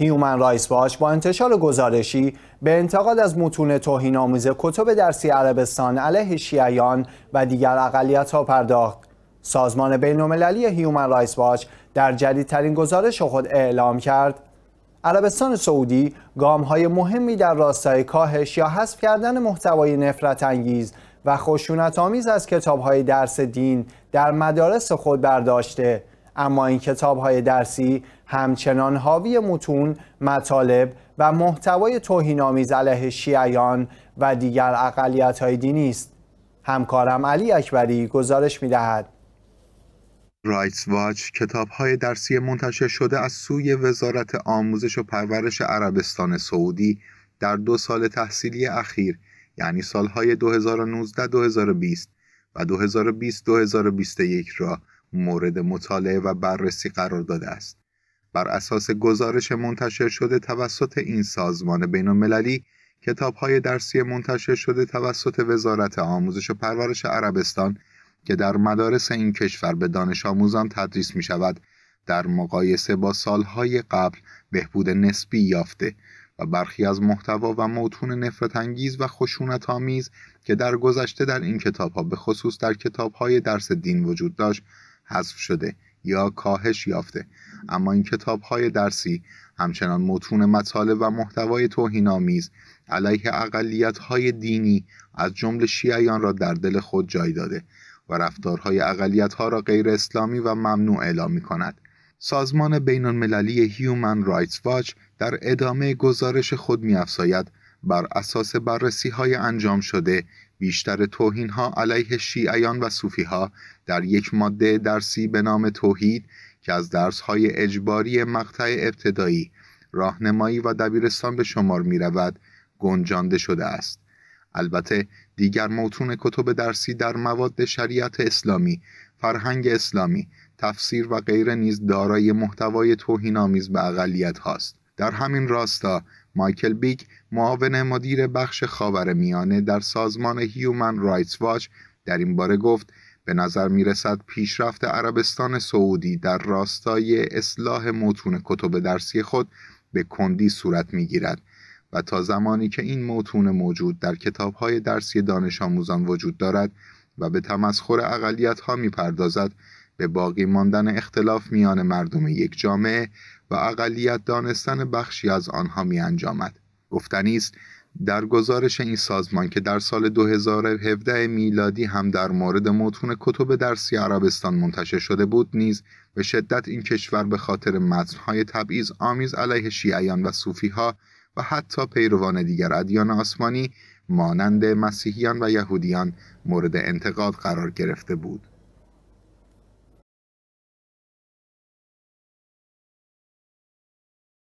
هیومن رایس باش با انتشار گزارشی به انتقاد از متون توهینآمیز کتب درسی عربستان علیه شیعیان و دیگر اقلیت ها پرداخت سازمان بین‌المللی هیومن رایس باش در جدیدترین گزارش خود اعلام کرد عربستان سعودی گام های مهمی در راستای کاهش یا حذف کردن محتوای نفرت انگیز و خشونت آمیز از کتاب های درس دین در مدارس خود برداشته اما این کتاب های درسی همچنان حاوی متون، مطالب و محتوای توهین‌آمیز علیه شیعیان و دیگر اقلیت‌های دینی است. همکارم علی اکبری گزارش می دهد. رایتس واچ کتاب های درسی منتشر شده از سوی وزارت آموزش و پرورش عربستان سعودی در دو سال تحصیلی اخیر یعنی سالهای 2019-2020 و 2020-2021 را مورد مطالعه و بررسی قرار داده است بر اساس گزارش منتشر شده توسط این سازمان بین المللی کتاب های درسی منتشر شده توسط وزارت آموزش و پرورش عربستان که در مدارس این کشور به دانش آموزان تدریس می شود در مقایسه با سالهای قبل بهبود نسبی یافته و برخی از محتوا و موتون نفرت انگیز و خشونت آمیز که در گذشته در این کتاب ها به خصوص در کتاب های درس دین وجود داشت حذف شده یا کاهش یافته اما این کتاب های درسی همچنان متون مطالب و محتوای توهینآمیز علیه اقلیت های دینی از جمله شیعیان را در دل خود جای داده و رفتارهای اقلیت ها را غیر اسلامی و ممنوع اعلام می کند. سازمان بین المللی هیومن رایتس واچ در ادامه گزارش خود می افساید بر اساس بررسی های انجام شده بیشتر توهین ها علیه شیعیان و صوفی ها در یک ماده درسی به نام توحید که از درس های اجباری مقطع ابتدایی راهنمایی و دبیرستان به شمار می رود گنجانده شده است البته دیگر موتون کتب درسی در مواد شریعت اسلامی فرهنگ اسلامی تفسیر و غیره نیز دارای محتوای توهین آمیز به اقلیت هاست در همین راستا مایکل بیک معاون مدیر بخش خاور میانه در سازمان هیومن رایتس واچ در این باره گفت به نظر می رسد پیشرفت عربستان سعودی در راستای اصلاح موتون کتب درسی خود به کندی صورت می گیرد و تا زمانی که این موتون موجود در کتابهای درسی دانش آموزان وجود دارد و به تمسخر اقلیت ها می پردازد به باقی ماندن اختلاف میان مردم یک جامعه و اقلیت دانستن بخشی از آنها می انجامد. گفتنی است در گزارش این سازمان که در سال 2017 میلادی هم در مورد متون کتب درسی عربستان منتشر شده بود نیز به شدت این کشور به خاطر متنهای تبعیض آمیز علیه شیعیان و صوفیها و حتی پیروان دیگر ادیان آسمانی مانند مسیحیان و یهودیان مورد انتقاد قرار گرفته بود